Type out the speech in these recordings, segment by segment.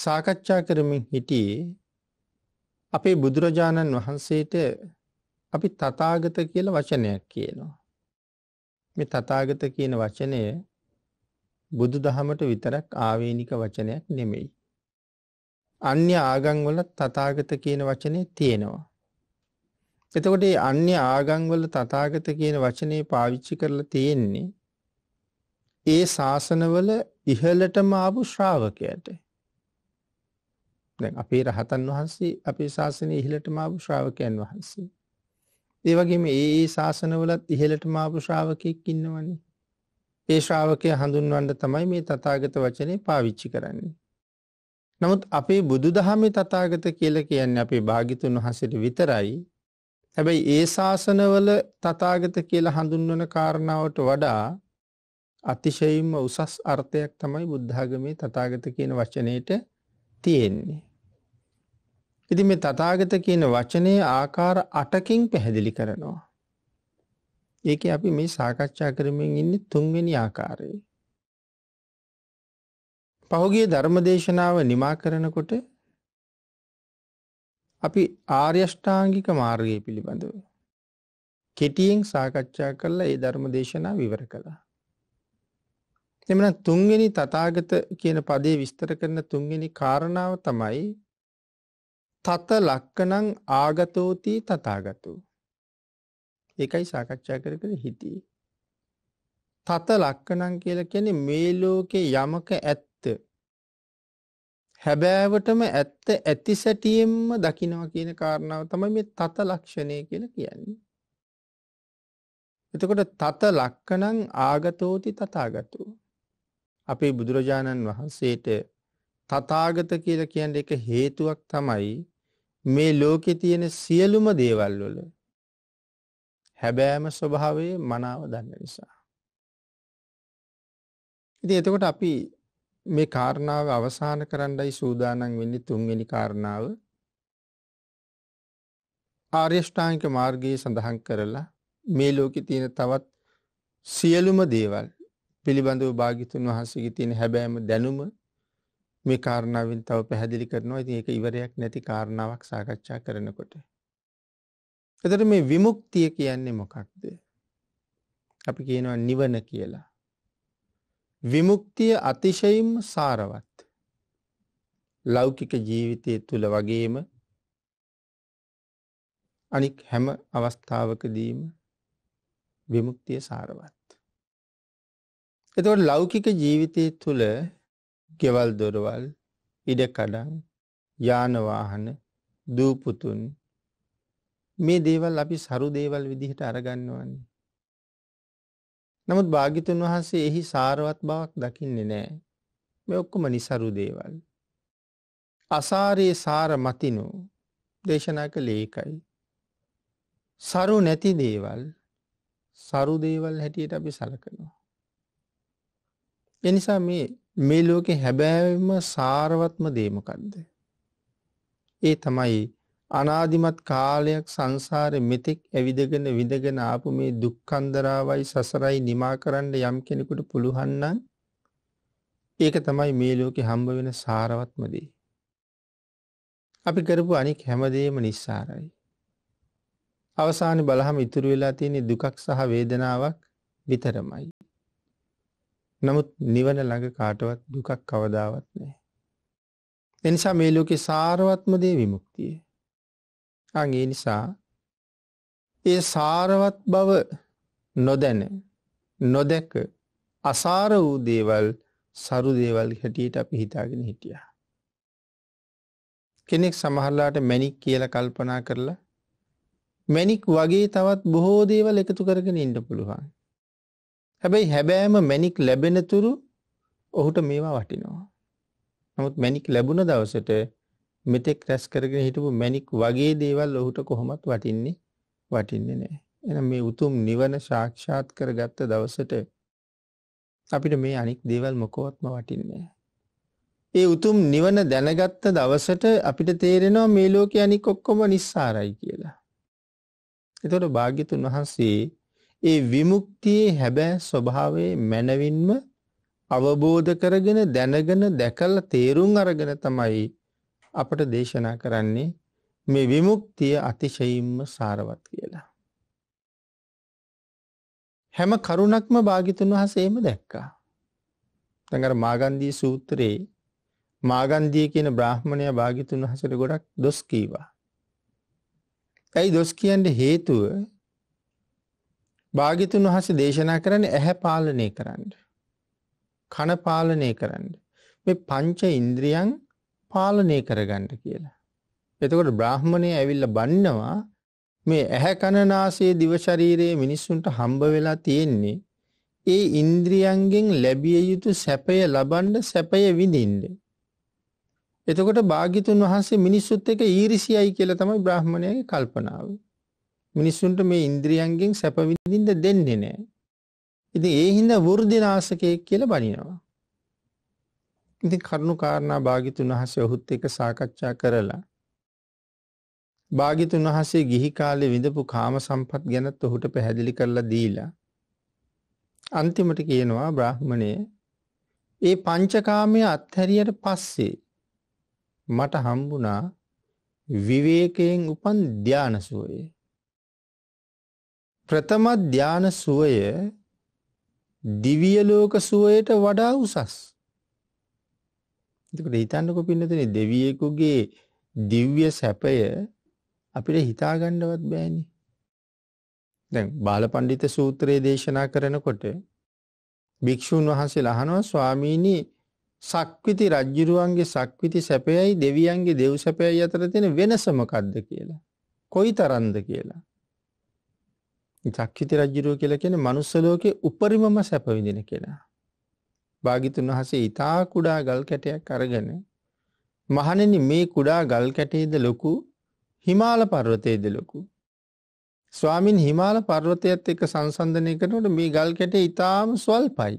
සාකච්ඡා කරමින් හිටියේ අපේ බුදුරජාණන් වහන්සේට අපි තථාගත කියලා වචනයක් කියනවා. මේ තථාගත කියන වචනය බුදුදහමට විතරක් ආවේනික වචනයක් නෙමෙයි. අන්‍ය ආගම් වල තථාගත කියන වචනේ තියෙනවා. එතකොට මේ අන්‍ය ආගම් වල තථාගත කියන වචනේ පාවිච්චි කරලා තියෙන්නේ ඒ ශාසනවල ඉහළටම ආපු ශ්‍රාවකයට. දැන් අපේ රහතන් වහන්සේ අපේ ශාසනය ඉහළටම ආපු ශ්‍රාවකයන් වහන්සේ. ඒ වගේම ඒ ඒ ශාසනවලත් ඉහළටම ආපු ශ්‍රාවකෙක් ඉන්නවනේ. ඒ ශ්‍රාවකය හඳුන්වන්න තමයි මේ තථාගත වචනේ පාවිච්චි කරන්නේ. නමුත් අපේ බුදුදහමේ තථාගත කියලා කියන්නේ අපේ භාග්‍යතුන් වහන්සේට විතරයි. හැබැයි ඒ ශාසනවල තථාගත කියලා හඳුන්වන කාරණාවට වඩා අතිශයින්ම උසස් අර්ථයක් තමයි බුද්ධාගමේ තථාගත කියන වචනයට තියෙන්නේ. ඉතින් මේ තථාගත කියන වචනේ ආකාර 8කින් පැහැදිලි කරනවා. ඒකේ අපි මේ සාකච්ඡා කරමින් ඉන්නේ තුන්වෙනි ආකාරයේ. පහුගිය ධර්මදේශනාව නිමා කරනකොට අපි ආර්යෂ්ඨාංගික මාර්ගය පිළිබඳව කෙටියෙන් සාකච්ඡා කරලා ඒ ධර්ම දේශනා විවර කළා. එමන තුන්වෙනි තථාගත කියන පදේ විස්තර කරන තුන්වෙනි කාරණාව තමයි තත ලක්කනං ආගතෝතී තතාගතු. එකයි සාකච්ඡා කර කර හිටිය. තත ලක්කනං කියල කෙනෙ මේ ලෝකේ යමක ඇත්ත. හැබෑවටම ඇත්ත ඇති සැටියෙන්ම දකිනවා කියන කාරණාව තමයි මේ තත ලක්ෂණය කියල කියන්නේ. එතකොට තත ලක්කනං ආගතෝති තතාගතු. අපේ බුදුරජාණන් වහන්සේට තතාගත කියල කියන්න එක හේතුවක් තමයි මේ ලෝකේ තියෙන සියලුම දේවල් වල හැබෑම ස්වභාවයේ මනාව දන්න නිසා. ඉතින් එතකොට අපි මේ කාරණාව අවසන් කරන්නයි සූදානම් වෙන්නේ තුන්වෙනි කාරණාව. ආර්ය ශ්‍රාංක මාර්ගයේ සඳහන් කරලා මේ ලෝකේ තියෙන තවත් සියලුම දේවල් පිළිබඳව භාග්‍යතුන් වහන්සේගේ තියෙන හැබෑම දැනුම මේ කාරණාවෙන් තව පැහැදිලි කරනවා. ඉතින් ඒක ඉවරයක් නැති කාරණාවක් සාකච්ඡා කරනකොට. එතකොට මේ විමුක්තිය කියන්නේ මොකක්ද? අපි කියනවා නිවන කියලා. විමුක්තිය අතිශයින්ම සාරවත්. ලෞකික ජීවිතය තුළ වගේම අනික් හැම අවස්ථාවකදීම විමුක්තිය සාරවත්. එතකොට ලෞකික ජීවිතය තුළ ගෙවල් දොරවල් ඉඩකඩන් යානවාහන දූපුතුන් මේ දේවල් අපි සරු දේවල් විදිහට අරගන්නවන්නේ. නමුත් භාගිතුන් වහන්සේ එහි සාරවත් බවක් දකින්නේ නෑ මෙ ඔක්කොම නිසරු දේවල්. අසාරයේ සාර මතිනු දේශනා කළ ඒකයි. සරු නැති දේවල් සරු දේවල් හැටියට අපි සලකනවා. එනිසා මේ මේ ලෝකේ හැබෑවෙම සාරවත්ම දේ මොකද්ද? ඒ තමයි අනාදිමත් කාලයක් සංසාරේ මෙතෙක් ඇවිදගෙන විඳගෙන ආපු මේ දුක්ඛන්දරාවයි සසරයි නිමා කරන්න යම් කෙනෙකුට පුළුවන් නම් ඒක තමයි මේ ලෝකේ හම්බ වෙන සාරවත්ම දේ. අපි කරපු අනික් හැමදේම නිස්සාරයි. අවසානයේ බලහම ඉතුරු වෙලා තියෙන දුකක් සහ වේදනාවක් විතරමයි. නමුත් නිවන ළඟ කාටවත් දුකක් කවදාවත් නෑ. එනිසා මේ ලෝකෙ සාරවත්ම දේ විමුක්තිය. අං ඒ නිසා ඒ සාරවත් බව නොදැන නොදැක අසාර වූ දේවල් සරු දේවල් හැටියට අපි හිතාගෙන හිටියා. කෙනෙක් සමහරලාට මැනික් කියල කල්පනා කරලා මැනික් වගේ තවත් බොහෝ දේවල් එකතු කරගෙන ඉන්න පුළුවන්. හැබැයි හැබෑම මැණික් ලැබෙනතුරු ඔහුට මේවා වටිනවා. නමුත් මැණික් ලැබුණ දවසට මෙතෙක් රැස් කරගෙන හිටපු මැණික් වගේ දේවල් ඔහුට කොහොමත් වටින්නේ වටින්නේ නැහැ. එහෙනම් මේ උතුම් නිවන සාක්ෂාත් කරගත්ත දවසට අපිට මේ අනික් දේවල් මොකවත්ම වටින්නේ ඒ උතුම් නිවන දැනගත්ත දවසට අපිට තේරෙනවා මේ ලෝකේ අනික් ඔක්කොම නිස්සාරයි කියලා. ඒතකොට භාග්‍යතුන් වහන්සේ ඒ විමුක්තියේ හැබෑ ස්වභාවයේ මනවින්ම අවබෝධ කරගෙන දැනගෙන දැකලා තේරුම් අරගෙන තමයි අපට දේශනා කරන්නේ මේ විමුක්තිය අතිශයින්ම සාරවත් කියලා. හැම කරුණක්ම භාගිතුන් වහසේම දැක්කා. තඟර මාගන්දී සූත්‍රයේ මාගන්දිය කියන බ්‍රාහ්මණය භාගිතුන් වහසට ගොඩක් දොස් කීවා. ඇයි දොස් කියන්ට හේතුව භාගිතුන් වහසේ දේශනා කරන ඇහැ පාලනය කරන්න. කන පාලනය කරන්න. මේ පංච ඉන්ද්‍රියන් පාලනය කරගන්න කියලා. එතකොට බ්‍රාහ්මණය ඇවිල්ල බන්නවා මේ ඇහැ කණනාසේ දිවශරීරයේ මිනිස්සුන්ට හම්බ වෙලා තියෙන්නේ ඒ ඉන්ද්‍රියන්ගෙන් ලැබිය යුතු සැපය ලබන්ඩ සැපය විඳින්ඩ. එතකොට භාගිතුන් වහන්සේ මිනිස්සුත් එක ඊරිසියයි කියල තමයි බ්‍රහ්මණයගේ කල්පනාවේ. මිනිස්සුන්ට මේ ඉන්ද්‍රියන්ගෙන් සැප විඳින්න දෙන්නේ නැහැ. ඉතින් ඒ හින්දා වෘද්ධිනාශකයක් කියලා බණිනවා. ඉතින් කරුණු කාරණා භාග්‍යතුන් වහන්සේ ඔහුත් එක්ක සාකච්ඡා කරලා භාග්‍යතුන් වහන්සේ ගිහි කාලේ විඳපු කාම සම්පත් ගැනත් ඔහුට පැහැදිලි කරලා දීලා අන්තිමට කියනවා බ්‍රාහ්මණය ඒ පංචකාමයේ අත්හැරියට පස්සේ මට හම්බුණා විවේකයෙන් උපන් ධානසෝයේ ප්‍රථම ධාන සුවය දිව්‍ය ලෝක සුවයට වඩා උසස්. එතකොට හිතන්නකෝ පින්නතනේ දෙවියෙකුගේ දිව්‍ය සැපය අපිට හිතා ගන්නවත් බෑනේ. දැන් බාලපඬිත සූත්‍රයේ දේශනා කරනකොට භික්ෂුන් වහන්සේ අහනවා ස්වාමීනි සක්විති රජ්ජුරුවන්ගේ සක්විති සැපයයි දෙවියන්ගේ දෙව් සැපයයි අතර තියෙන වෙනස මොකද්ද කියලා. කොයි තරම්ද කියලා. චක්කිත රජුරෝ කියලා කියන්නේ manuss ලෝකේ උපරිමම සැප විඳින කෙනා. භාගිතුන් වහන්සේ ඊතා කුඩා ගල් කැටයක් අරගෙන මහණෙනි මේ කුඩා ගල් කැටේද ලොකු හිමාල පර්වතයේද ලොකු. ස්වාමින් හිමාල පර්වතයත් එක්ක සංසන්දනය කරනකොට මේ ගල් කැටේ ඊටාම ස්වල්පයි.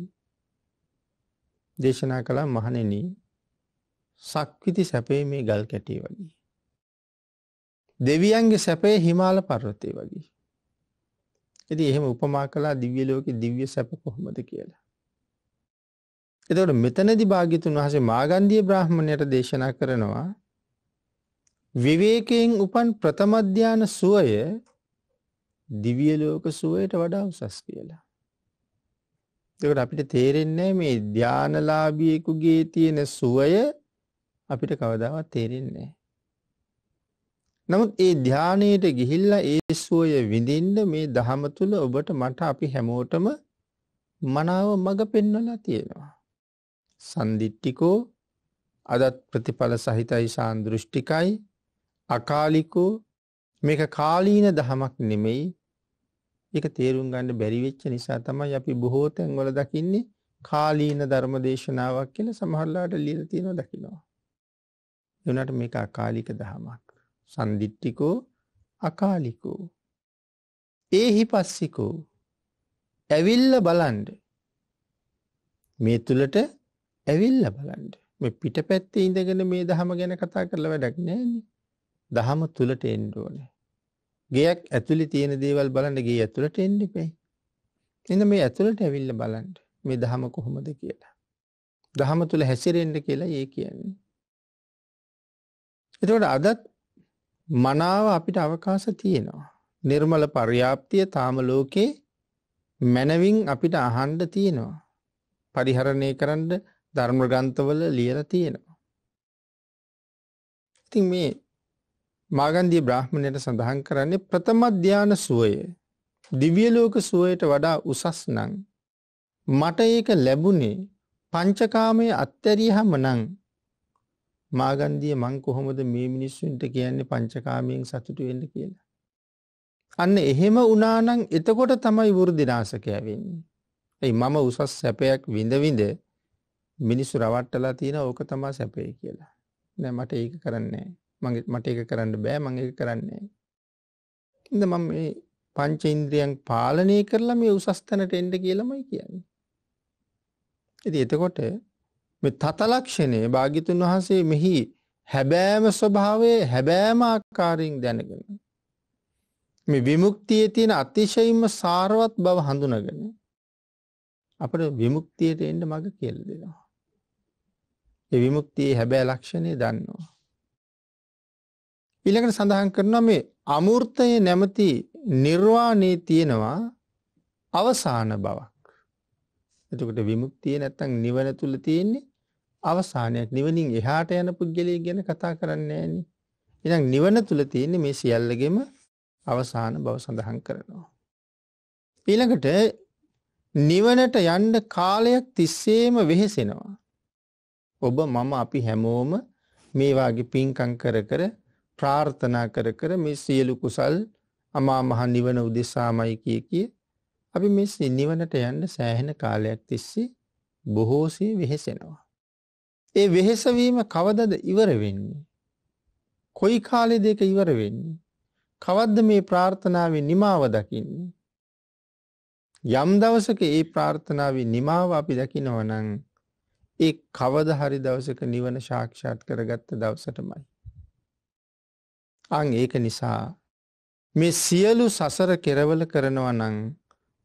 දේශනා කළා මහණෙනි සක්විති සැපේ මේ ගල් කැටේ වගේ. දෙවියන්ගේ සැපේ හිමාල පර්වතේ වගේ. ඉතින් එහෙම උපමා කළා දිව්‍ය ලෝකේ දිව්‍ය සැප කොහොමද කියලා. එතකොට මෙතනදී භාග්‍යතුන් වහන්සේ මාගන්ධිය බ්‍රාහ්මණයට දේශනා කරනවා විවේකයෙන් උපන් ප්‍රථම ධාන සුවය දිව්‍ය ලෝක සුවයට වඩා උසස් කියලා. එතකොට අපිට තේරෙන්නේ මේ ධානලාභියෙකුගේ තියෙන සුවය අපිට කවදාවත් තේරෙන්නේ නැහැ. නමුත් ඒ ධානයට ගිහිල්ලා ඒ සුවය විඳින්න මේ දහම තුල ඔබට මට අපි හැමෝටම මනාව මඟ පෙන්වලා තියෙනවා. සන්දිට්ටිකෝ අදත් ප්‍රතිඵල සහිතයි සාන්දෘෂ්ටිකයි අකාලිකෝ මේක කාලීන දහමක් නෙමෙයි එක තේරුම් ගන්න බැරිවෙච්ච නිසා තමයි අපි බොහෝ තැන්වල දකින්නේ කාලීන ධර්ම දේශනාවක් කියල සමහරලාට ලියල තියෙනවා දකිනවා. එනට මේක අකාලික දහමක්. සන්දිිට්ටිකෝ අකාලිකෝ ඒ හිපස්සිකෝ ඇවිල්ල බලන්ඩ මේ තුළට ඇවිල්ල බලන්ඩ මේ පිට පැත්තේ ඉඳගෙන මේ දහම ගැන කතා කරල වැඩක් නෑන දහම තුළට එන්ඩෝනේ ගේයක් ඇතුළි තියෙන දේවල් බලන්නගේ ඇතුළට එන්ඩිපේ එන්න මේ ඇතුළට ඇවිල්ල බලන්ඩ මේ දහම කොහොමද කියලා දහම තුළ හැසිරෙන්ඩ කියලා ඒ කියන්නේ එතකොට අදත් මනාව අපිට අවකාශ තියෙනවා. නිර්මල පර්යාප්තිය තාම ලෝකේ මැනවින් අපිට අහන්ඩ තියෙනවා. පරිහරණය කරන්න ධර්මගන්තවල ලියල තියෙනවා. ඉතින් මේ මාගන්දී බ්‍රහ්මණයට සඳහන් කරන්නේ ප්‍රථමධ්‍යාන සුවය දිවියලෝක සුවයට වඩා උසස් නං. මට ඒක ලැබුණේ පංචකාමය අත්තැරිය හම නං මාගන්දිය මං කොහොමද මේ මිනිස්සුන්ට කියන්නේ පංචකාමයෙන් සතුටු වෙන්න කියලා. අන්න එහෙම උනානං එතකොට තමයි වෘදිනාසකය වෙන්නේ. ඇයි මම උසස් සැපයක් විඳවිඳ මිනිස්සු රවට්ටලා තියෙන ඕක තමා සැපේ කියලා. නෑ මට ඒක කරන්නේ මගේ මට ඒක කරන්න බෑ මං ඒක කරන්නේ. ඉඳ මම මේ පංච ඉන්ද්‍රියන් පාලනය කරලා මේ උසස් තැනට එන්න කියලාමයි කියන්නේ. ඉතින් එතකොට මේ තතලක්ෂණය භාග්‍යතුන් වහන්සේ මෙහි හැබෑම ස්වභාවයේ හැබෑම ආකාරයෙන් දැනගෙන මේ විමුක්තියේ තියෙන අතිශයින්ම සාරවත් බව හඳුනගෙන අපට විමුක්තියට එන්න මඟ කියලා දෙනවා. ඒ විමුක්තියේ හැබෑ ලක්ෂණය දන්නවා. ඊළඟට සඳහන් කරනවා මේ අමූර්තයේ නැමැති නිර්වාණයේ තියෙනවා අවසාන බවක්. එතකොට විමුක්තිය නැත්තම් නිවන තුල තියෙන්නේ අවසානයක් නිවනින් එහාට යන පුද්ගලයෙක් ගැන කතා කරන්නේ නෑනේ. එහෙනම් නිවන තුල තියෙන මේ සියල්ලගෙම අවසාන බව සඳහන් කරනවා. ඊළඟට නිවනට යන්න කාලයක් තිස්සේම වෙහෙසෙනවා. ඔබ මම අපි හැමෝම මේ වාගේ පින්කම් කර කර ප්‍රාර්ථනා කර කර මේ සියලු කුසල් අමා මහ නිවන උදෙසාමයි කිය කිය අපි මේ නිවනට යන්න සෑහෙන කාලයක් තිස්සේ බොහෝසේ වෙහෙසෙනවා. ඒ වෙහෙස වීම කවදද ඉවර වෙන්නේ? කොයි කාලෙද ඒක ඉවර වෙන්නේ? කවද්ද මේ ප්‍රාර්ථනාවේ නිමාව දකින්නේ? යම් දවසක ඒ ප්‍රාර්ථනාවේ නිමාව අපි දකිනවා නම් ඒ කවද හරි දවසක නිවන සාක්ෂාත් කරගත්ත දවසටමයි. අන් ඒක නිසා මේ සියලු සසර කෙරවල කරනවා නම්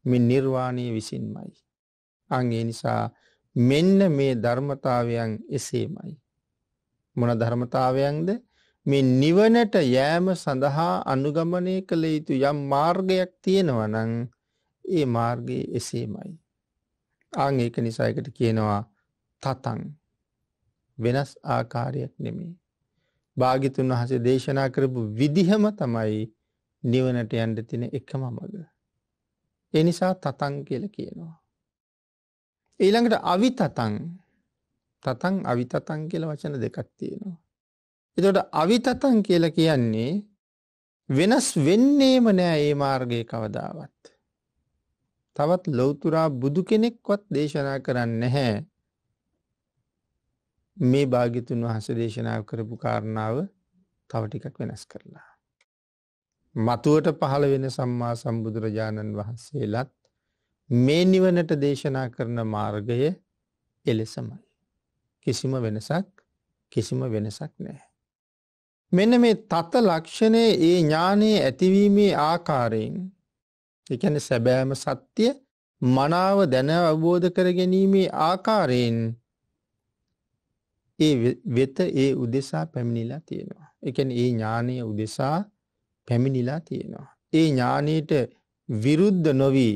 මේ නිර්වාණය විසින්මයි. අන් ඒ නිසා මෙන්න මේ ධර්මතාවයන් එසේමයි. මොන ධර්මතාවයන්ද මේ නිවනට යෑම සඳහා අනුගමනය කළ යුතු යම් මාර්ගයක් තියෙනවා නම් ඒ මාර්ගයේ එසේමයි. ආන් ඒක නිසා එකට කියනවා තතං වෙනස් ආකාරයක් නෙමේ. භාගිතුන් වහසේ දේශනා කරපු විදිහම තමයි නිවනට යන්න තින එකම මඟ. එනිසා තතන් කියල කියනවා. ඊළඟට අවිතතන් තතන් අවිතතන් කියල වචන දෙකක් තියෙනවා. එතට අවිතතන් කියල කියන්නේ වෙනස් වෙන්නේම නෑ ඒ මාර්ගය කවදාවත්. තවත් ලොවතුරා බුදු කෙනෙක්වත් දේශනා කරන්න නැහැ මේ භාගිතුන් වහස දේශනාව කරපු කාරණාව තවටිකක් වෙනස් කරලා. මතුවට පහළ වෙන සම්මා සම්බුදුරජාණන් වහන්සේලත් මේ නිවනට දේශනා කරන මාර්ගය එලෙසමයි. කිසිම වෙනසක් කිසිම වෙනසක් නෑ. මෙන්න මේ තත ලක්ෂණය ඒ ඥානයේ ඇතිවීමේ ආකාරයෙන් එකන සැබෑම සත්‍යය මනාව දැන අවබෝධ කර ගැනීමේ ආකාරයෙන් ඒ වෙත ඒ උදෙසා පැමිණිලා තියෙනවා. එකන ඒ ඥානය උදෙසා පැමිණිලා තියෙනවා. ඒ ඥානයට විරුද්ධ නොවී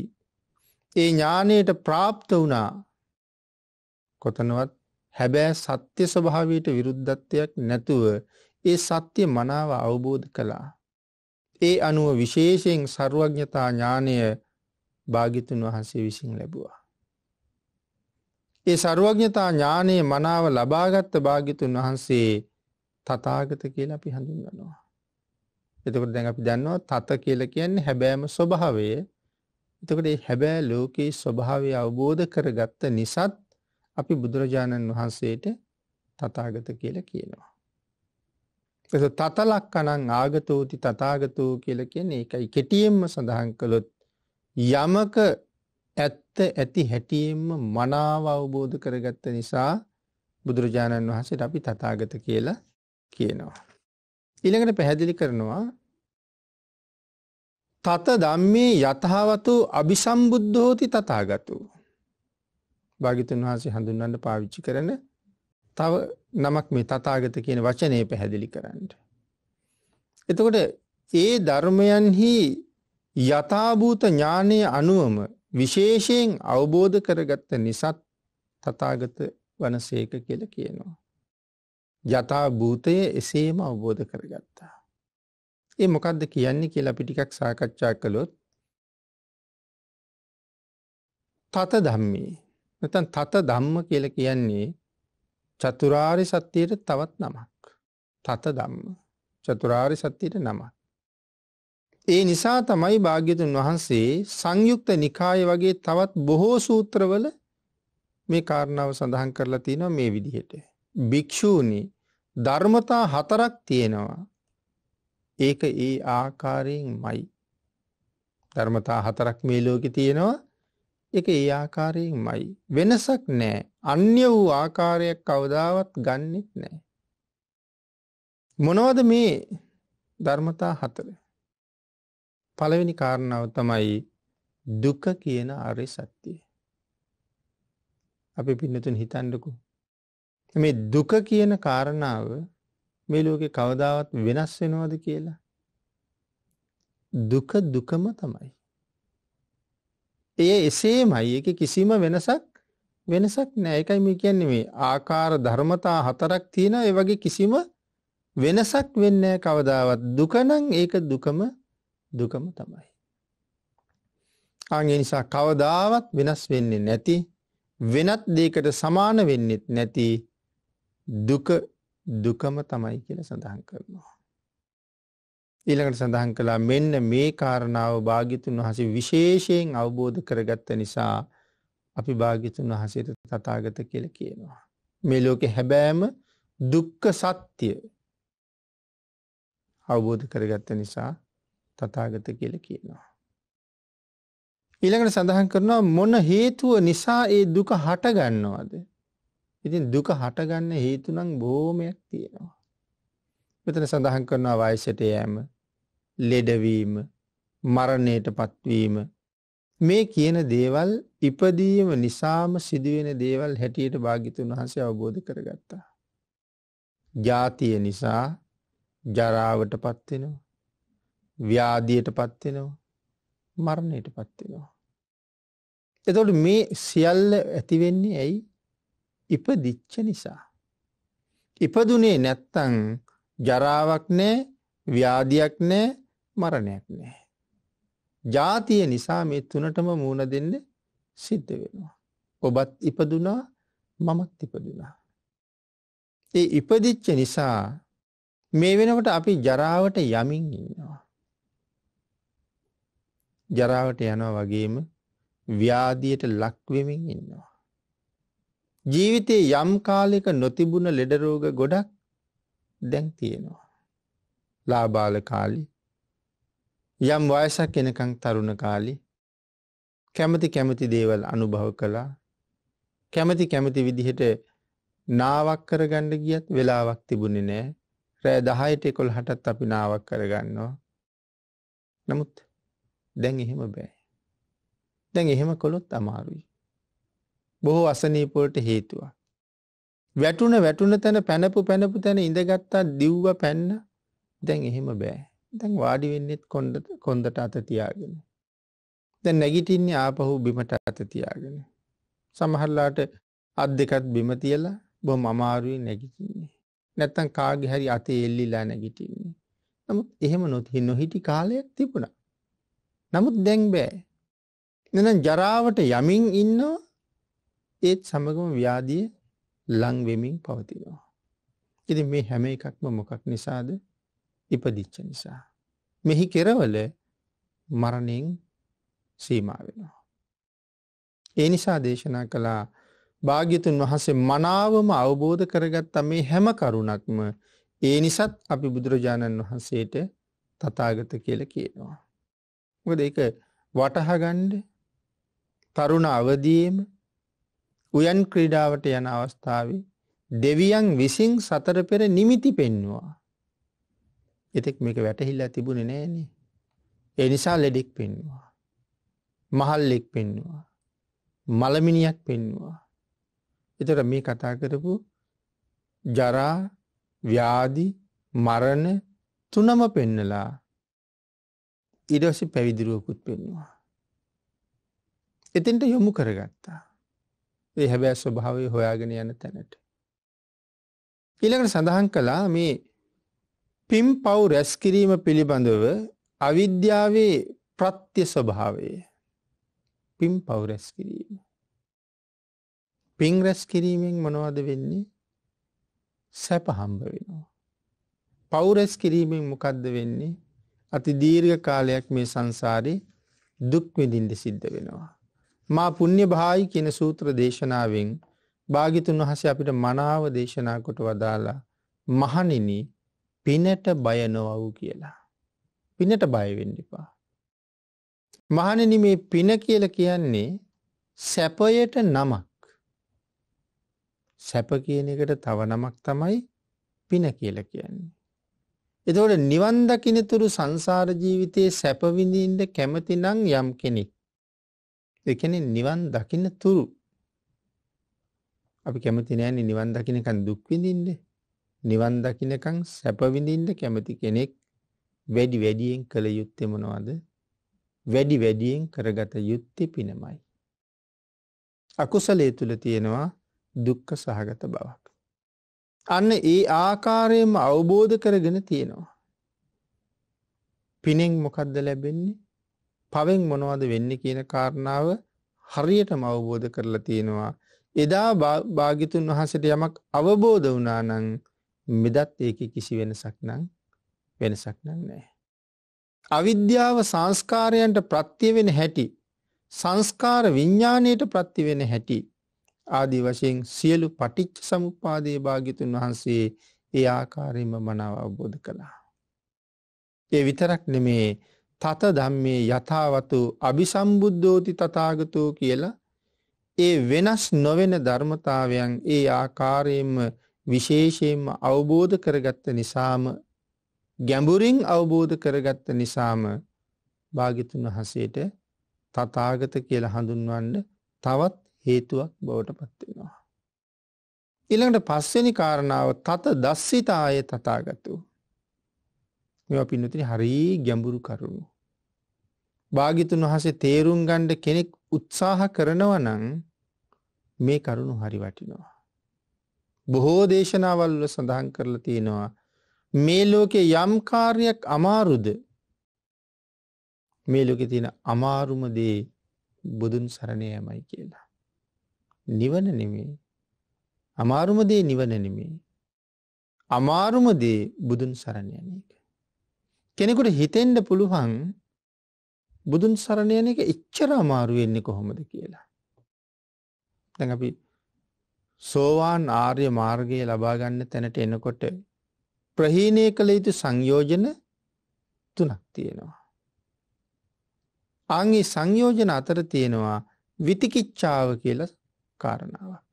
ඒ ඥානයට ප්‍රාප්ත වුණා කොතනවත් හැබෑ සත්‍ය ස්වභාවයට විරුද්ධත්වයක් නැතුව ඒ සත්‍ය මනාව අවබෝධ කළා. ඒ අනුව විශේෂයෙන් සරුවඥතා ඥානය භාගිතුන් වහන්සේ විසින් ලැබුවා. ඒ සරුවඥතා ඥානයේ මනාව ලබාගත්ත භාගිතුන් වහන්සේ තතාගත කියලා අපි හඳුන්වනවා. එතකට දැන් අපි දන්නවා තත කියල කියන්නේ හැබෑම ස්වභාවය එතකොට මේ හැබෑ ලෝකේ ස්වභාවය අවබෝධ කරගත්ත නිසාත් අපි බුදුරජාණන් වහන්සේට තථාගත කියලා කියනවා. එතකොට තතලක්කණං ආගතෝති තථාගතෝ කියලා කියන්නේ ඒකයි කෙටියෙන්ම සඳහන් කළොත් යමක ඇත්ත ඇති හැටියෙන්ම මනාව අවබෝධ කරගත්ත නිසා බුදුරජාණන් වහන්සේට අපි තථාගත කියලා කියනවා. ඊළඟට පැහැදිලි කරනවා තත දම්මේ යතහාවතු අභිසම්බුද්ධෝති තතාගතු. භාගිතන් වහන්සේ හඳුන්වන්න පාවිච්චි කරන තව නමක් මේ තතාගත කියන වචනය පැහැදිලි කරන්න. එතකොට ඒ ධර්මයන්හි යථභූත ඥානය අනුවම විශේෂයෙන් අවබෝධ කරගත්ත නිසත් තතාගත වනසේක කියල කියනවා. යථභූතය එසේම අවබෝධ කරගත්තා. ඒ මොකක්ද කියන්නේ කියලා අපි ටිකක් සාකච්ඡා කළොත් තත ධම්මේ නැත්නම් තත ධම්ම කියලා කියන්නේ චතුරාරි සත්‍යයට තවත් නමක්. තත ධම්ම. චතුරාරි සත්‍යයට නමක්. ඒ නිසා තමයි භාග්‍යතුන් වහන්සේ සංයුක්ත නිකාය වගේ තවත් බොහෝ සූත්‍රවල මේ කාරණාව සඳහන් කරලා තියෙනවා මේ විදිහට. භික්‍ෂූනි ධර්මතා හතරක් තියෙනවා ඒක ඒ ආකාරයෙන්මයි. ධර්මතා හතරක් මේ ලෝකෙ තියෙනවා. ඒක ඒ ආකාරයෙන්මයි. වෙනසක් නෑ. අන්‍ය වූ ආකාරයක් කවදාවත් ගන්නෙත් නෑ. මොනවද මේ ධර්මතා හතර? පළවෙනි කාරණාව තමයි දුක කියන අරි සත්‍යය. අපි පින්නතුන් හිතන්නකු. මේ දුක කියන කාරණාව මේ ලෝකේ කවදාවත් වෙනස් වෙනවද කියලා? දුක දුකම තමයි. ඒ එසේමයි ඒක කිසිම වෙනසක් වෙනසක් නෑ. ඒකයි මේ කියන්නේ මේ ආකාර ධර්මතා හතරක් තියෙනවා. ඒ වගේ කිසිම වෙනසක් වෙන්නේ කවදාවත්. දුක ඒක දුකම දුකම තමයි. ආන් නිසා කවදාවත් වෙනස් වෙන්නේ නැති වෙනත් දෙයකට සමාන වෙන්නෙත් නැති දුක දුකම තමයි කියල සඳහන් කරනවා. ඊළඟට සඳහන් කළා මෙන්න මේ කාරණාව භාගිතුන් වහසේ විශේෂයෙන් අවබෝධ කරගත්ත නිසා අපි භාගිතුන් වහසේට තතාගත කියල කියනවා. මේ ලෝකෙ හැබෑම දුක්ක සත්‍යය අවබෝධ කරගත්ත නිසා තතාගත කියල කියනවා. ඊළඟට සඳහන් කරනවා මොන හේතුව නිසා ඒ දුක හටගන්නවාද. ඉතින් දුක හටගන්න හේතුනම් බොහොමයක් තියෙනවා. මෙතන සඳහන් කරනවා වයසට යෑම, ලෙඩවීම, මරණයට පත්වීම මේ කියන දේවල් ඉපදීම නිසාම සිදුවෙන දේවල් හැටියට භාගිතුන් වහන්සේ අවබෝධ කරගත්තා. ජාතිය නිසා ජරාවට පත්වෙනවා. ව්‍යාධියට පත්වෙනවා. මරණයට පත්වෙනවා. එතකොට මේ සියල්ල ඇතිවෙන්නේ ඇයි ඉපදිච්ච නිසා. ඉපදුනේ නැත්තං ජරාවක් නෑ ව්‍යාධයක් නෑ මරණයක් නෑ. ජාතිය නිසා මේ තුනටම මූුණ දෙන්න සිද්ධ වෙනවා. ඔබත් ඉපදුනා මමත් ඉපදුනා. ඒ ඉපදිච්ච නිසා මේ වෙනකට අපි ජරාවට යමින් ඉන්නවා. ජරාවට යනවා වගේම ව්‍යාධියට ලක්වෙමින් ඉන්නවා. ජීවිතේ යම් කාලයක නොතිබුණ ලෙඩ රෝග ගොඩක් දැන් තියෙනවා. ලාබාල කාලේ යම් වයසක් එනකන් තරුණ කාලේ කැමති කැමති දේවල් අනුභව කළා. කැමති කැමති විදිහට නාවක් කරගන්න ගියත් වෙලාවක් තිබුණේ නෑ. රෑ 10ට 11ටත් අපි නාවක් කරගන්නවා. නමුත් දැන් එහෙම බෑ. දැන් එහෙම කළොත් අමාරුයි. බොහෝ අසනීපුවට හේතුවා. වැටුන වැටුන තැන පැනපු පැනපු තැන ඉඳගත්තා දිව්ව පැන්න දැන් එහෙම බෑ දැන් වාඩි වෙන්නෙත් කොන්ඩ කොන්දට අත තියාගෙන. දැන් නැගිටින්නේ ආපහු බිමට අත තියාගෙන. සමහරලාට අත් දෙකත් බිම තියලා බොහොම අමාරුයි නැගිටින්නේ. නැත්තම් කාගේ හරි අතේ එල්ලිලා නැගිටින්නේ. නමුත් එහෙම නොති නොහිටි කාලයක් තිබුණා. නමුත් දැන් බෑ. එහෙනම් ජරාවට යමින් ඉන්නවා ඒත් සමගම ව්‍යාධිය ලංවෙමින් පවතිනවා. එති මේ හැම එකක්ම මොකක් නිසාද ඉපදිච්ච නිසා. මෙහි කෙරවල මරණයෙන් සීමාවෙනවා. ඒ නිසා දේශනා කළා භාග්‍යතුන් වහන්සේ මනාවම අවබෝධ කරගත් මේ හැම කරුණක්ම ඒ නිසත් අපි බුදුරජාණන් වහන්සේට තතාගත කියල කියනවා. මොකද එක වටහගන්ඩ තරුණ අවදීම උයන් ක්‍රීඩාවට යන අවස්ථාවේ දෙවියන් විසින් සතර පෙර නිමිති පෙන්වා. එතෙක් මේක වැටහිල්ලා තිබුණෙ නෑනේ. එනිසා ලෙඩෙක් පෙන්වා. මහල්ලෙක් පෙන්වා. මළමිනිියක් පෙන්වා. එතට මේ කතා කරපු ජරා ව්‍යාදි මරණ තුනම පෙන්නලා ඉරසි පැවිදිරුවකුත් පෙන්වා. එතෙන්ට යොමු කරගත්තා. ඒ හැබැ ස්වභාවය හොයාගෙන යන තැනට. ඊළඟට සඳහන් කළා මේ පිම් පව් රැස්කිරීම පිළිබඳව අවිද්‍යාවේ ප්‍රත්‍ය ස්වභාවය පිම් පව් රැස්කිරීම. පින් රැස්කිරීමෙන් මොනවද වෙන්නේ සැපහම්බ වෙනවා. පවුරැස් කිරීමෙන් මොකක්ද වෙන්නේ අති දීර්ඝ කාලයක් මේ සංසාරි දුක්විදින්ට සිද්ධ වෙනවා. මා පුුණ්‍ය භායි කියන සූත්‍ර දේශනාවෙන් භාගිතුන් වහස අපිට මනාව දේශනා කොට වදාලා මහනිනි පිනට බයනොවව් කියලා. පිනට බයවෙඩිපා. මහනිනි මේ පින කියල කියන්නේ සැපයට නමක් සැප කියන එකට තව නමක් තමයි පින කියල කියන්නේ. එතවට නිවන්දකිනතුරු සංසාර ජීවිතයේ සැපවිඳීන්ට කැමතිනං යම් කෙනෙක්. ඒ කියන්නේ නිවන් දකින්න තුරු අපි කැමති නෑනේ නිවන් දකින්නකන් දුක් විඳින්න. නිවන් දකින්නකන් සැප විඳින්න කැමති කෙනෙක් වැඩි වැඩියෙන් කළ යුත්තේ මොනවද? වැඩි වැඩියෙන් කරගත යුත්තේ පිනමයි. අකුසලයේ තුල තියෙනවා දුක්ඛ සහගත බවක්. අන්න ඒ ආකාරයෙන්ම අවබෝධ කරගෙන තියෙනවා. පිනෙන් මොකද්ද ලැබෙන්නේ? පවෙන් මොනවද වෙන්නේ කියන කාරණාව හරියටම අවබෝධ කරලා තියෙනවා. එදා භාගිතුන් වහන්සට යමක් අවබෝධ වනානං මෙදත් ඒක කිසි වෙනසක් නං වෙනසක් නං නෑ. අවිද්‍යාව සංස්කාරයන්ට ප්‍රත්තිය වෙන හැටි සංස්කාර විඤ්ඥානයට ප්‍රත්තිවෙන හැටි ආදි වශයෙන් සියලු පටිච්ච සමුපාදය භාගිතුන් වහන්සේ ඒ ආකාරයම මනාව අවබෝධ කළා. ඒ විතරක් නෙමේ තත ධම්මේ යථාවතු අභිසම්බුද්ධෝති තථාගතෝ කියලා ඒ වෙනස් නොවන ධර්මතාවයන් ඒ ආකාරයෙන්ම විශේෂයෙන්ම අවබෝධ කරගත්ත නිසාම ගැඹුරින් අවබෝධ කරගත්ත නිසාම භාගිතුන් වහන්සේට තථාගත කියලා හඳුන්වන්න තවත් හේතුවක් බවට පත් වෙනවා. ඊළඟට පස්වෙනි කාරණාව තත දස්සිතාය තථාගතෝ. මේවා පින්නතින හරි ගැඹුරු කරුණු. භාගිතුන් වහන්සේ තේරුම් ගන්න කෙනෙක් උත්සාහ කරනවා නම් මේ කරුණු හරි වටිනවා. බොහෝ දේශනාවල් වල සඳහන් කරලා තියෙනවා මේ ලෝකේ යම් කාර්යයක් අමාරුද මේ ලෝකේ තියෙන අමාරුම දේ බුදුන් සරණ යෑමයි කියලා. නිවන නෙමෙයි. අමාරුම දේ නිවන නෙමෙයි. අමාරුම දේ බුදුන් සරණ යන එක. කෙනෙකුට හිතෙන්න පුළුවන් බුදුන් සරණ යන එක එච්චර අමාරු වෙන්නේ කොහොමද කියලා. දැන් අපි සෝවාන් ආර්ය මාර්ගය ලබා ගන්න තැනට එනකොට ප්‍රහීණය කළ යුතු සංයෝජන තුනක් තියෙනවා. අංගේ සංයෝජන අතර තියෙනවා විතිකිච්ඡාව කියලා කාරණාවක්.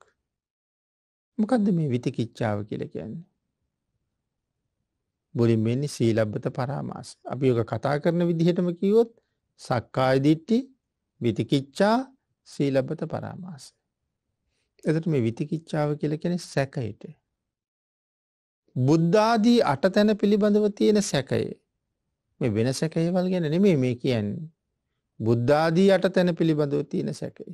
මොකක්ද මේ විතිකිච්ඡාව කියලා කියන්නේ? බොලින් වෙන්නේ සීලබ්බත පරාමාස. අපි යෝග කතා කරන විදිහටම කිව්වොත් සක්කායදිට්ටි විතිකිච්චා සීලබත පරාමාස. එදට මේ විතිකිච්චාව කියල කෙනෙ සැකහිට. බුද්ධාදී අට තැන පිළිබඳව තියෙන සැකයේ. මේ වෙන සැකයිවල් ගැන නෙමේ මේ කියන්නේ. බුද්ධාදී අට තැන පිළිබඳව තියෙන සැකයි.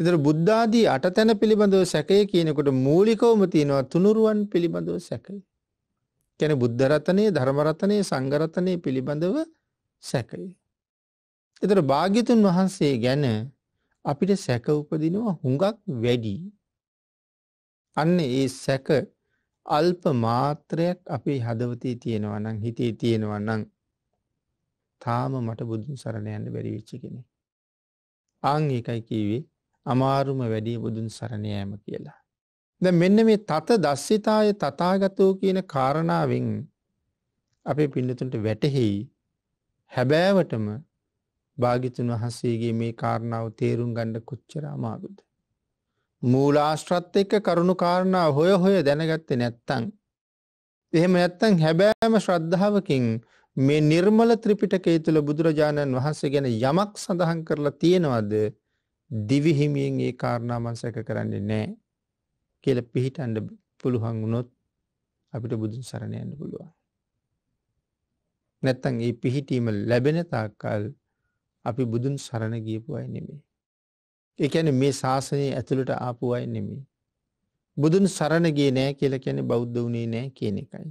ඉදර බුද්ධාදී අට තැන පිළිබඳව සැකය කියනකොට මූලිකවම තියෙනවා තුනුරුවන් පිළිබඳව සැකයි. කැන බුද්ධරතනය ධර්මරතනය සංගරතනය පිළිබඳව සැකයි. එතර භාග්‍යතුන් වහන්සේ ගැන අපිට සැක උපදිනවා හුඟක් වැඩි. අන්න ඒ සැක අල්ප මාත්‍රයක් අපේ හදවතේ තියෙනවා නම් හිතේ තියෙනවා නම් තාම මට බුදුන් සරණ යන්න බැරි වෙච්ච කෙනෙක්. ආන් ඒකයි කීවේ අමාරුම වැඩි බුදුන් සරණ යෑම කියලා. දැන් මෙන්න මේ තත දස්සිතාය තථාගතෝ කියන කාරණාවෙන් අපේ පින්නතුන්ට වැටහෙයි හැබෑවටම භාගිතුන් වහන්සේගේ මේ කාරණාව තේරුම් ගණ්ඩ කොච්චරාමාගුද. මූලාශ්‍රත් එක්ක කරුණු කාරණාව හොය හොය දැනගත්ත නැත්තං. එහෙම නැත්තං හැබෑම ශ්‍රද්ධාවකින් මේ නිර්මල ත්‍රිපිටකේ තුළ බුදුරජාණන් වහන්සේ ගැන යමක් සඳහන් කරලා තියෙනවද දිවිහිමියෙන් ඒ කාරණාමන් සැක කරන්නේ නෑ කියල පිහිටන්ඩ පුළුවන් වුණොත් අපිට බුදුන් සරණයන්න පුළුවන්. නැත්තං ඒ පිහිටීම ලැබෙන තාක්කල් අපි බුදුන් සරණ ගියපු අයි නෙමේ. එකැන මේ ශාසනයේ ඇතුළට ආපු අයි නෙමේ. බුදුන් සරණගේ නෑ කියල කැනෙ බෞද්ධ වුණේ නෑ කියන එකයි.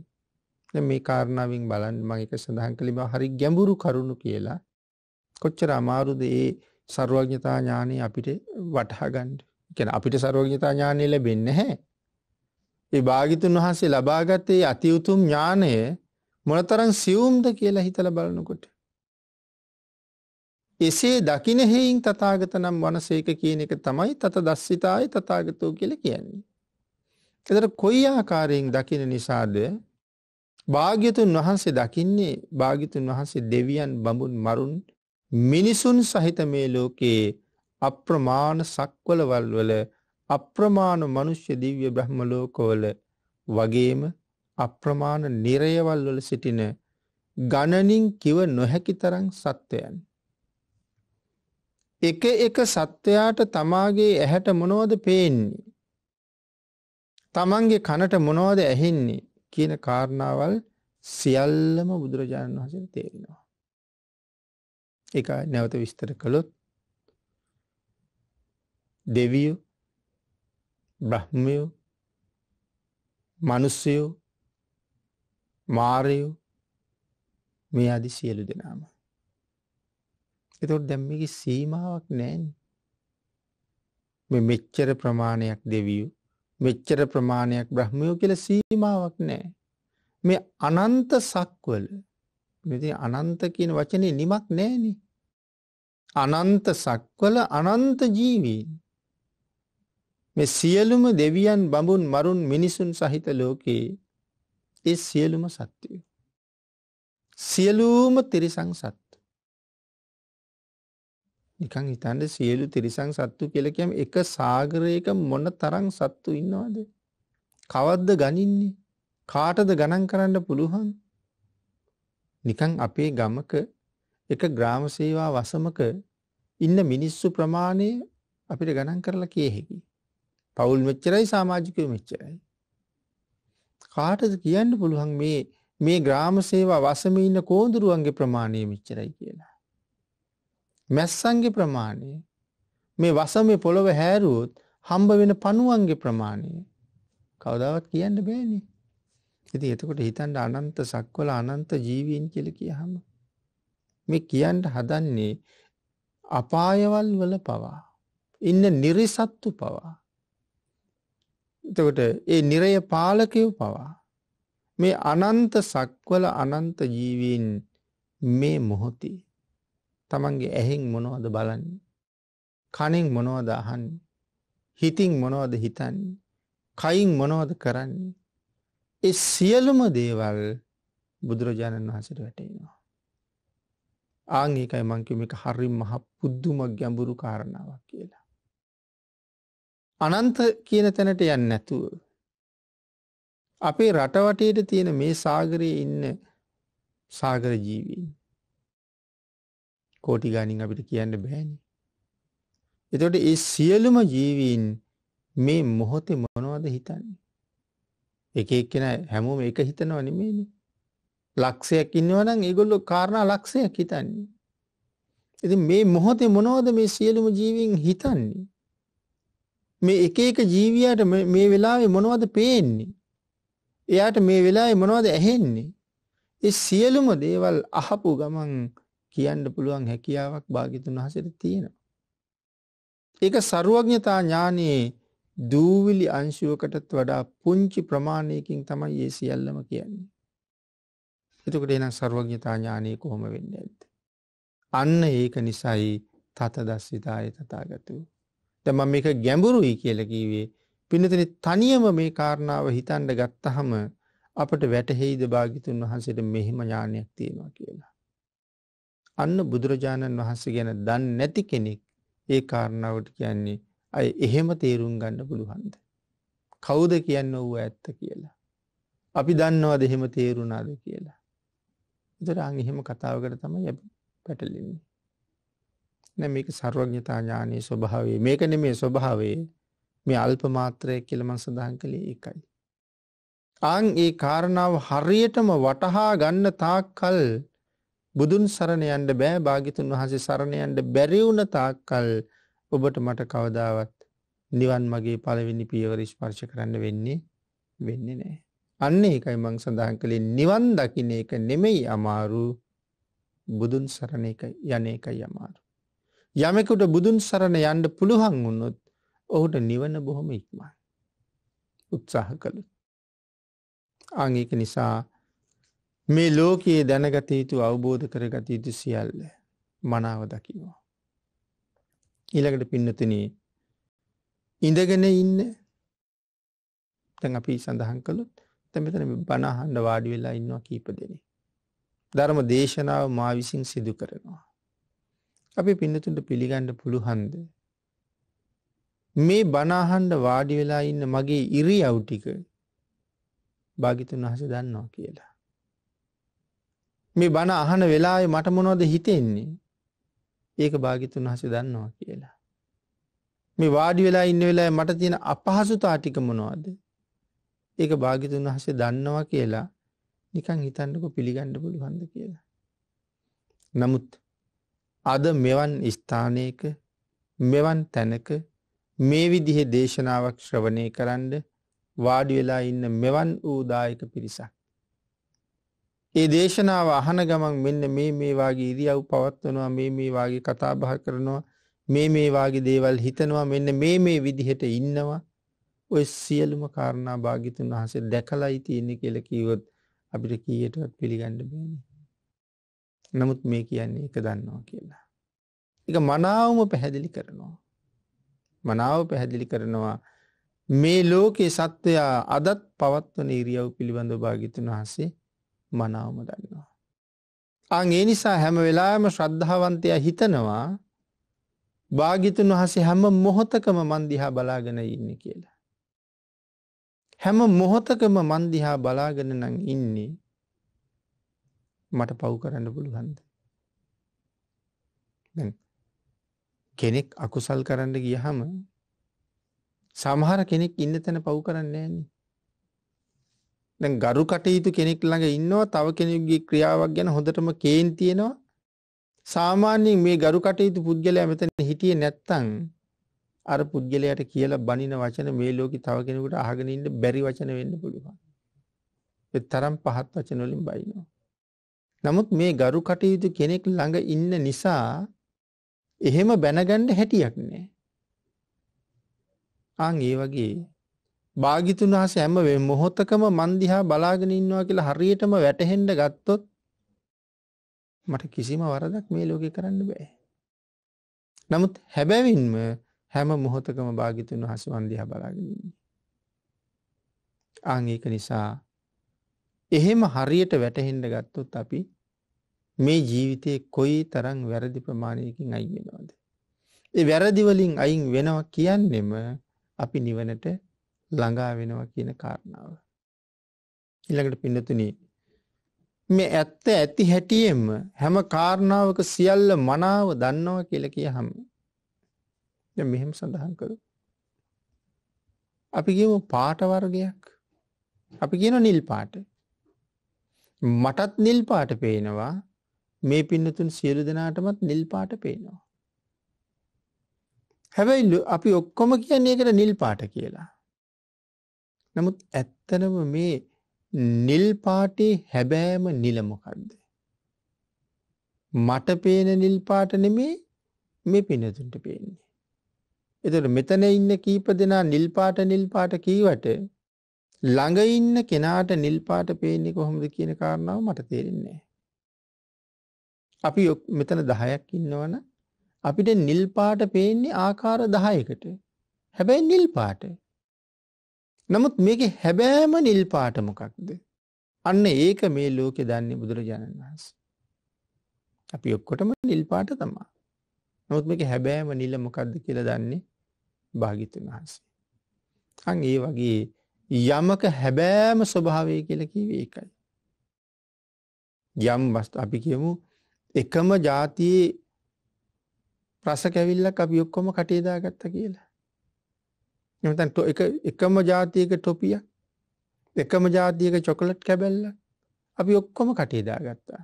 මේ කාරණාවෙන් බලන් මගේක සඳහන් කළිබ හරි ගැඹුරු කරුණු කියලා කොච්චර අමාරුද ඒ සර්වඥතා ඥානය අපිට වටහාගන්ඩ කැන අපිට සරෝගඥතා ඥානය ලැබෙන්න හැ. ඒ භාගිතුන් වහන්සේ ලබාගත්තේ අතියුතුම් ඥානය මොනතරන් සියුම්ද කියලා හිතල බලනකොට. එසේ දකින හේයින් තථාගතනම් වනසේක කියන එක තමයි තත දස්සිතාය තථාගතෝ කියලා කියන්නේ. එතකොට කොයි ආකාරයෙන් දකින නිසාද භාග්‍යතුන් වහන්සේ දකින්නේ භාග්‍යතුන් වහන්සේ දෙවියන් බඹුන් මරුන් මිනිසුන් සහිත මේ ලෝකේ අප්‍රමාණ සක්වලවල් වල අප්‍රමාණ මිනිස්්‍ය දිව්‍ය බ්‍රහ්ම ලෝකවල වගේම අප්‍රමාණ නිරයවල් වල සිටින ගණනින් කිව නොහැකි තරම් සත්වයන් එක එක සත්වයාට තමාගේ ඇහැට මොනෝද පේන්නේ. තමන්ගේ කනට මොනෝද ඇහෙන්නේ කියන කාරණාවල් සියල්ලම බුදුරජාණන් වහසට තේරෙනවා. එක නැවත විස්තර කළොත් දෙවියෝ බ්‍රහ්මයෝ මනුස්සයෝ මාරයෝ මේ අදි සියලු දෙනාම එතකොට දැන් මේකේ සීමාවක් නැහැනේ. මේ මෙච්චර ප්‍රමාණයක් දෙවියෝ මෙච්චර ප්‍රමාණයක් බ්‍රහ්මයෝ කියලා සීමාවක් නැහැ. මේ අනන්ත සක්වල මෙදී අනන්ත කියන වචනේ නිමක් නැහනේ. අනන්ත සක්වල අනන්ත ජීවීන්. මේ සියලුම දෙවියන් බඹුන් මරුන් මිනිසුන් සහිත ලෝකේ ඒ සියලුම සත්‍යය. සියලුම තිරිසං සත්‍ය නිකන් හිතන්න සියලු තිරිසන් සත්තු කියලා කියන්නේ එක සාගරයක මොන තරම් සත්තු ඉන්නවද? කවද්ද ගනින්නේ? කාටද ගණන් කරන්න පුළුවන්? නිකන් අපේ ගමක එක ග්‍රාම සේවා වසමක ඉන්න මිනිස්සු ප්‍රමාණය අපිට ගණන් කරලා කිය හැකි. පවුල් මෙච්චරයි සමාජිකයෝ මෙච්චරයි. කාටද කියන්න පුළුවන් මේ මේ ග්‍රාම සේවා වසමේ ඉන්න කෝඳුරුවන්ගේ ප්‍රමාණය මෙච්චරයි කියලා. මැස්සන්ගේ ප්‍රමාණය මේ වසම පොළොව හැරුවොත් හම්බ වෙන පණුවන්ගේ ප්‍රමාණය කවදාවත් කියන්න බෑනේ. ඉති එතකොට හිතන්ට අනන්ත සක්වල අනන්ත ජීවීන් කියල කිය හම. මේ කියන්ට හදන්නේ අපායවල් වල පවා. ඉන්න නිරිසත්තු පවා. එතකොට ඒ නිරය පාලකයව පවා. මේ අනන්ත සක්වල අනන්ත ජීවීන් මේ මොහොතේ තමන්ගේ ඇහෙෙන් මොනවද බලන්නේ. කනෙෙන් මොනවද අහන්නේ. හිතින් මොනවද හිතන්නේ. කයින් මොනවද කරන්නේ. එ සියලුම දේවල් බුදුරජාණන් වහසට වැටේවා. ආංගේකයි මංකිම එක හරි මහ පුද්දුම ගැඹුරු කාරණාවක් කියලා. අනන්ත කියන තැනට යන්න නැතුව. අපේ රටවටේට තියෙන මේ සාගරයේ ඉන්න සාගර ජීවීන්. කෝටි ගානින් අපිට කියන්න බෑනි. එතකොට ඒ සියලුම ජීවීන් මේ මොහොතේ මොනවද හිතන්නේ. එක එක්කෙන හැමෝම එක හිතනව නෙමේනි. ලක්ෂයක් ඉන්නවනම් ඒගොල්ලෝ කාරණා ලක්ෂයක් හිතන්නේ. ඉතින් මේ මොහොතේ මොනවද මේ සියලුම ජීවීන් හිතන්නේ? මේ එක එක ජීවියාට මේ වෙලාවේ මොනවද පේන්නේ? එයාට මේ වෙලාවේ මොනවද ඇහෙන්නේ? ඒ සියලුම දේවල් අහපු ගමන් කියන්න පුළුවන් හැකියාවක් භාගිතුන් වහසට තියෙනවා. ඒක සරුවඥතා ඥානයේ දූවිලි අංශුවකටත් වඩා පුංචි ප්‍රමාණයකින් තමයි ඒ සියල්ලම කියන්නේ. එතකට එනම් සර්වඥතා ඥානය කොහොම වෙන්න ඇද. අන්න ඒක නිසයි තතදස්විතාය තතාගතු. තම මේක ගැඹුරුයි කියලකිවේ පිනතන තනියම මේ කාරණාව හිතන්ඩ ගත්තහම අපට වැටහෙයිද භාගිතුන් වහන්සේට මෙහෙම ඥානයක් තියෙනවා කියලා. අන්න බුදුරජාණන් වහන්සේ ගැන දන් නැති කෙනෙක් ඒ කාරණාවට කියන්නේ අය එහෙම තේරුම් ගන්න පුළුවන්ද. කවුද කියන්න ඔව්ව ඇත්ත කියලා. අපි දන්නවද එහෙම තේරුණාද කියලා. දරං එහෙම කතාවකට තමයි ඇ පැටලින්නේ. නැ මේක සර්වඥතා ඥානයේ ස්වභාවේ මේකන මේ ස්වභාවේ මේ අල්පමාත්‍රය කියලමන් සඳහන් කළේ එකයි. ආං ඒ කාරණාව හරියටම වටහා ගන්න තාක් කල් බුදුන් සරණ යන්න බෑ භාගිතුන් වහන්සේ සරණ යන්න බැරි වුණ තාක්කල් ඔබට මට කවදාවත් නිවන් මගේ පළවෙනි පියවර ස්පර්ශ කරන්න වෙන්නේ වෙන්නේ නැහැ. අන්න ඒකයි මං සඳහන් කළේ නිවන් දකින්න එක නෙමෙයි අමාරු බුදුන් සරණ එක යන එකයි අමාරු. යමෙකුට බුදුන් සරණ යන්න පුළුවන් වුණොත් ඔහුට නිවන බොහොම ඉක්මයි. උත්සාහ කළ. අං ඒක නිසා මේ ලෝකයේ දැනගත යුතු අවබෝධ කරගත යුතු සියල්ල මනාව දකිවා. ඊළඟට පින්නතන ඉඳගෙන ඉන්න තැන් අපි සඳහන් කළුත් තැමතන බණහන්ඩ වාඩි වෙලා ඉන්නවා කීප දෙනෙ. ධර්ම දේශනාව මා විසින් සිදු කරනවා. අපි පින්නතුන්ට පිළිගණ්ඩ පුළුහන්ද. මේ බනාහන්ඩ වාඩි වෙලා ඉන්න මගේ ඉරි අවුටික භාගිතුන් වහස දන්නවා කියලා. මේ බණ අහන වෙලාවේ මට මොනොද හිතෙන්නේ ඒක භාගිතුන් හස දන්නවා කියලා. මේ වාඩි වෙලා ඉන්න වෙලා මට තියෙන අපහසුතා ටික මොනවාද. ඒක භාගිතුන් වහසේ දන්නවා කියලා නිකං හිතන්නකො පිළිගණ්ඩ පුළුවන්ද කියලා. නමුත් අද මෙවන් ස්ථානයක මෙවන් තැනක මේ විදිහෙ දේශනාවක් ශ්‍රවණය කරන්න වාඩි වෙලා ඉන්න මෙවන් වූදායක පිරිසක්. ඒ දේශනාව අහන ගමන් මෙන්න මේ මේ වාගේ ඉරියව් පවත්වනවා මේ මේ වාගේ කතා බහ කරනවා මේ මේ වාගේ දේවල් හිතනවා මෙන්න මේ මේ විදිහට ඉන්නවා ඔය සියලුම කාරණා භාග්‍යතුන් වහන්සේ දැකලායි තියෙන්නේ කියලා කිව්වොත් අපිට කීයටවත් පිළිගන්න බෑනේ. නමුත් මේ කියන්නේ එක දන්නවා කියලා. ඒක මනාවම පැහැදිලි කරනවා. මනාව පැහැදිලි කරනවා මේ ලෝකේ සත්වයා අදත් පවත්වන ඉරියව් පිළිබඳව භාග්‍යතුන් වහන්සේ මනාවම දන්නවා. අං ඒ නිසා හැම වෙලාම ශ්‍රද්ධාවන්තය හිතනවා භාගිතුන් වහසේ හැම මොහොතකම මන්දිහා බලාගෙන ඉන්න කියලා. හැම මොහොතකම මන්දිහා බලාගෙන නං ඉන්නේ මට පව් කරන්න පුළුවන්ද. කෙනෙක් අකුසල් කරන්න ගියහම සමහර කෙනෙක් ඉන්න තැන පව් කරන්නේ නෑන්නේ දැන් ගරු කටයුතු කෙනෙක් ළඟ ඉන්නවා තව කෙනෙකුගේ ක්‍රියාවක් ගැන හොඳටම කේන් තියෙනවා සාමාන්‍යයෙන් මේ ගරු කටයුතු පුද්ගලයා මෙතන හිටියේ නැත්තම් අර පුද්ගලයාට කියලා බනින වචන මේ ලෝකේ තව කෙනෙකුට අහගෙන ඉන්න බැරි වචන වෙන්න පුළුවන් ඒ තරම් පහත් වචන වලින් බයිනවා නමුත් මේ ගරු කටයුතු කෙනෙක් ළඟ ඉන්න නිසා එහෙම බැනගන්න හැටියක් නැහැ ආන් ඒ වගේ භාගිතුන් වහන්සේ හැම මොහොතකම මන් දිහා බලාගෙන ඉන්නවා කියලා හරියටම වැටහෙන්න ගත්තොත් මට කිසිම වරදක් මේ ලෝකේ කරන්න බෑ. නමුත් හැබැවින්ම හැම මොහොතකම භාගිතුන් වහන්සේ මන් දිහා බලාගෙන ඉන්නේ. ආන් ඒක නිසා එහෙම හරියට වැටහෙන්න ගත්තොත් අපි මේ ජීවිතේ කොයි තරම් වැරදි ප්‍රමාණයකින් අයින් වෙනවද? ඒ වැරදි වලින් අයින් වෙනවා කියන්නෙම අපි නිවනට ළඟා වෙනවා කියන කාරණාව. ඉළඟට පින්නතුන මේ ඇත්ත ඇති හැටියෙන්ම හැම කාරණාවක සියල්ල මනාව දන්නවා කියල කිය හම මෙහෙම සඳහන් කර අපි ගම පාටවර්ගයක් අපි කියන නිල් පාට මටත් නිල් පාට පේනවා මේ පින්නතුන් සියලු දෙනාටමත් නිල් පාට පේනවා. හැබැයි අපි ඔක්කොම කියන්නේ එකට නිල් පාට කියලා. නමුත් ඇත්තරම මේ නිල් පාටේ හැබෑම නිල මොකද්ද? මට පේන නිල් පාට නෙමේ මේ පිනතුන්ට පේන්නේ. එතකොට මෙතන ඉන්න කීප දෙනා නිල් පාට නිල් පාට කීවට ළඟ ඉන්න කෙනාට නිල් පාට පේන්නේ කොහොමද කියන කාරණාව මට තේරෙන්නේ අපි මෙතන 10ක් ඉන්නවනම් අපිට නිල් පාට පේන්නේ ආකාර 10කට. හැබැයි නිල් පාට නමුත් මේකේ හැබෑම නිල් පාට මොකක්ද? අන්න ඒක මේ ලෝකෙ දන්නේ බුදුරජාණන් වහන්සේ. අපි ඔක්කොටම නිල් පාට තමයි. නමුත් මේකේ හැබෑම නිල මොකක්ද කියලා දන්නේ භාග්‍යතුන් වහන්සේ. අන් ඒ වගේ යමක හැබෑම ස්වභාවය කියලා කිව්වේ ඒකයි. යම් වස්තු අපි කියමු එකම જાතියේ රස කැවිල්ලක් අපි ඔක්කොම කටේ දාගත්තා කියලා. නැත්නම් එක එකම જાතියක ටොපිය එකම જાතියක චොකලට් කැබැල්ල අපි ඔක්කොම කටේ දාගත්තා.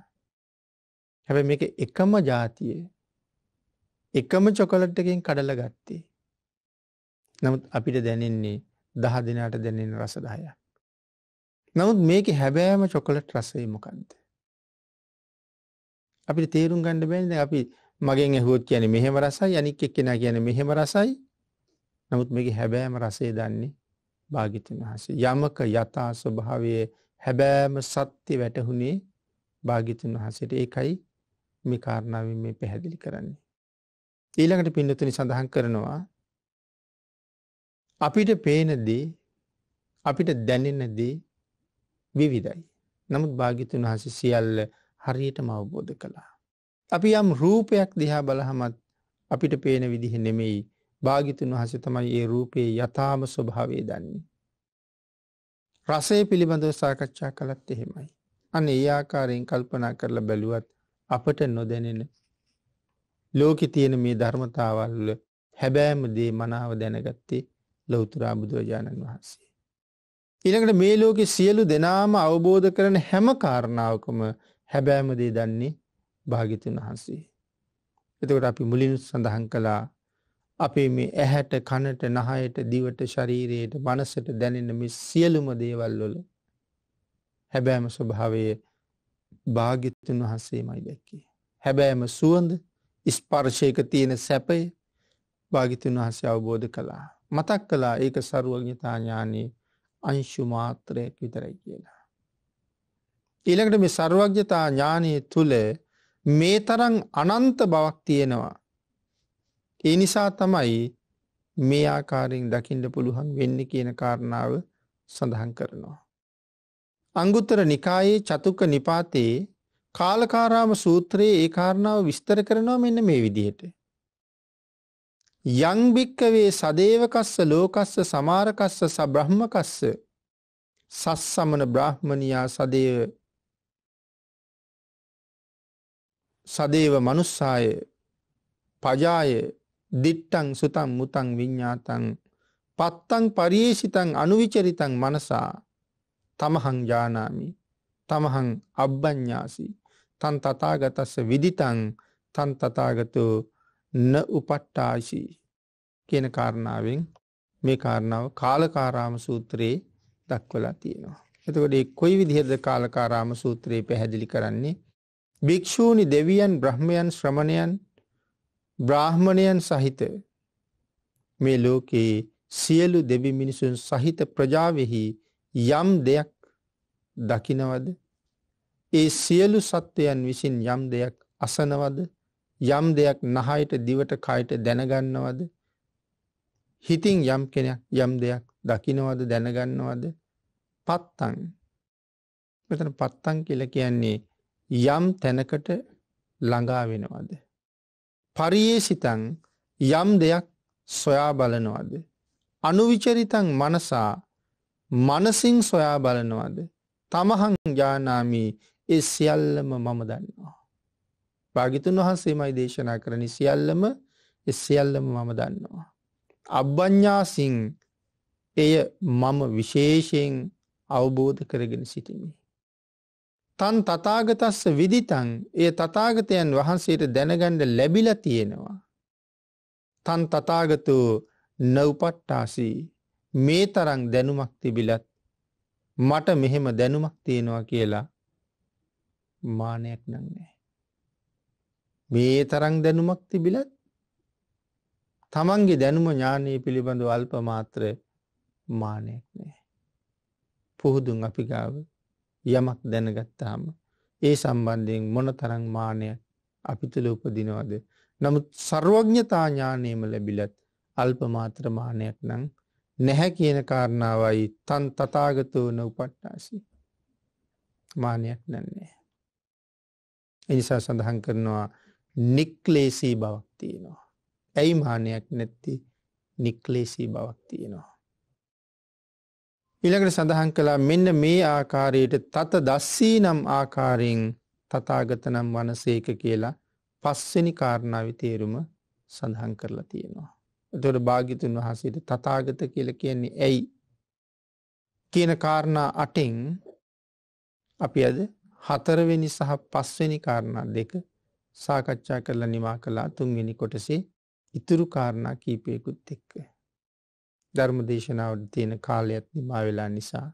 හැබැයි මේක එකම જાතියේ එකම චොකලට් එකෙන් කඩලා ගත්තේ. නමුත් අපිට දැනෙන්නේ දහ දිනාට දැනෙන රස 10ක්. නමුත් මේක හැබෑම චොකලට් රසය මොකද්ද? අපිට තේරුම් ගන්න බැන්නේ අපි මගෙන් ඇහුවොත් කියන්නේ මෙහෙම රසයි අනික් එක්කෙනා කියන්නේ මෙහෙම රසයි නමුත් මේගේ හැබෑම රසේ දන්නේ භාගිතන් වහන්සේ. යමක යථා ස්වභාවයේ හැබෑම සත්‍ය වැටහුණේ භාගිතන් වහසට ඒකයි මේ කාරණාව මේ පැහැදිලි කරන්නේ. ඊළඟට පින්නතුනි සඳහන් කරනවා අපිට පේනදී අපිට දැනෙනදී විවිධයි. නමුත් භාගිතුන් වහස සියල්ල හරියටම අවබෝධ කළා. අපි යම් රූපයක් දිහා බලහමත් අපිට පේන විදිහ නෙමෙයි භාගිතුන් වහස තමයි ඒ රූපයේ යථාම ස්වභාවේ දන්නේ. රසේ පිළිබඳව සාකච්ඡා කළත් එහෙමයි. අන ඒ ආකාරයෙන් කල්පනා කරලා බැලුවත් අපට නොදැනෙන ලෝකෙ තියෙන මේ ධර්මතාවල්ල හැබෑම දේ මනාව දැනගත්තේ ලෞතුරා බුදුරජාණන් වහන්සේ. ඉළඟට මේ ලෝකෙ සියලු දෙනාම අවබෝධ කරන හැම කාරණාවකම හැබෑමදේ දන්නේ භාගිතුන් වහන්සේ. එතකොට අපි මුලින් සඳහන් කලා අපේ මේ ඇහැට කනට නහයට දිවට ශරීරයට මනසට දැනෙන මේ සියලුම දේවල් වල හැබෑම ස්වභාවය භාගිත්තුන් වහන්සේමයි දැක්කේ. හැබෑම සුවඳ ස්පර්ශයක තියෙන සැපය භාගිතුන් වහන්සේ අවබෝධ කළා. මතක් කලා ඒක සරුවඥතාඥානයේ අංශු මාත්‍රයක් විතරයි කියලා. ඊළඟට මේ සර්වඥතා ඥානය තුළ මේ තරන් අනන්ත බවක් තියෙනවා. ඒ නිසා තමයි මේ ආකාරයෙන් දකින්න පුළුවන් වෙන්නේ කියන කාරණාව සඳහන් කරනවා. අංගුත්තර නිකායේ චතුක්ක නිපාතයේ කාලකාරාම සූත්‍රයේ ඒ කාරණාව විස්තර කරනවා මෙන්න මේ විදිහට. යං භික්කවේ සදේවකස්ස ලෝකස්ස සමාරකස්ස සබ්‍රහ්මකස්ස සස්සමන බ්‍රාහ්මණියා සදේව සදේව මනුස්සාය පජාය දිට්ටං සුතම් මුතං විඤ්ඥාතන් පත්තං පරියේසිතං අනුවිචරිතං මනසා තමහං ජානාමි තමහං අබ්බඥාසි තන් තතාගතස්ස විදිතං තන් තතාගතු න උපට්ටාශි කියන කාරණාවෙන් මේ කාරණාව කාලකාරාම සූත්‍රයේ දක්වලා තියෙනවා. එතකොට කොයි විදිහද කාලකාරාම සූත්‍රයේ පැහැදිලි කරන්නේ භික්‍ෂූනි දෙවියන් බ්‍රහ්මයන් ශ්‍රමණයන් බ්‍රාහ්මණයන් සහිත මේ ලෝකයේ සියලු දෙවි මිනිසුන් සහිත ප්‍රජාවෙහි යම් දෙයක් දකිනවද ඒ සියලු සත්වයන් විසින් යම් දෙයක් අසනවද යම් දෙයක් නහයට දිවට කයට දැනගන්නවද හිතින් යම් කෙනයක් යම් දෙයක් දකිනවද දැනගන්නවද පත්තන් මෙතන පත්තන් කියල කියන්නේ යම් තැනකට ළඟා වෙනවද පරියේ සිතන් යම් දෙයක් සොයා බලනවද. අනුවිචරිතන් මනසා මනසින් සොයා බලනවද. තමහං ජානාමී ඒ සියල්ලම මම දන්නවා. භාගිතුන් වහන්සේමයි දේශනා කරන සියල්ලම සියල්ලම මම දන්නවා. අබ්බඥාසිං එය මම විශේෂයෙන් අවබෝධ කරගෙන සිටිමි. තන් තතාගතස්ස විදිතන් ඒ තතාගතයන් වහන්සේට දැනගණ්ඩ ලැබිල තියෙනවා. තන් තතාගතු නවපට්ටාසී මේ තරං දැනුමක් තිබිලත් මට මෙහෙම දැනුමක් තියෙනවා කියලා මානයක් නන්නේ. මේ තරං දැනුමක් තිබිලත් තමන්ගේ දැනුම ඥානය පිළිබඳු අල්ප මාත්‍ර මානයක් නෑ. පුහුදුන් අපි ගාව යමක් දැනගත්තාම ඒ සම්බන්ධයෙන් මොන තරං මානය අපිතුළ උපදිනවද. නමුත් සර්වඥතාඥානයම ලැබිලත් අල්පමාත්‍ර මානයක් නං නැහැ කියන කාරණාවයි තන් තතාගත වන උපට්ටාසි මානයක් නැන්නේ. එනිසා සඳහන් කරනවා නික්ලේසී බවක් තියෙනවා. ඇයි මානයක් නැත්ති නික්ලේසී බවක් තියෙනවා. ඊළඟට සඳහන් කළා මෙන්න මේ ආකාරයට තත දස්සී නම් ආකාරයෙන් තථාගත නම් වනසේක කියලා පස්වෙනි කාරණාව තේරුම සඳහන් කරලා තියෙනවා. එතකොට භාග්‍යතුන් වහන්සේට තථාගත කියලා කියන්නේ ඇයි කියන කාරණා අටෙන් අපි අද හතරවෙනි සහ පස්වෙනි කාරණා දෙක සාකච්ඡා කරලා නිමා කළා තුන්වෙනි කොටසේ ඉතුරු කාරණා කීපයකුත් එක්ක. ධර්මදේශනාවට තියෙන කාලයක් නිමා වෙලා නිසා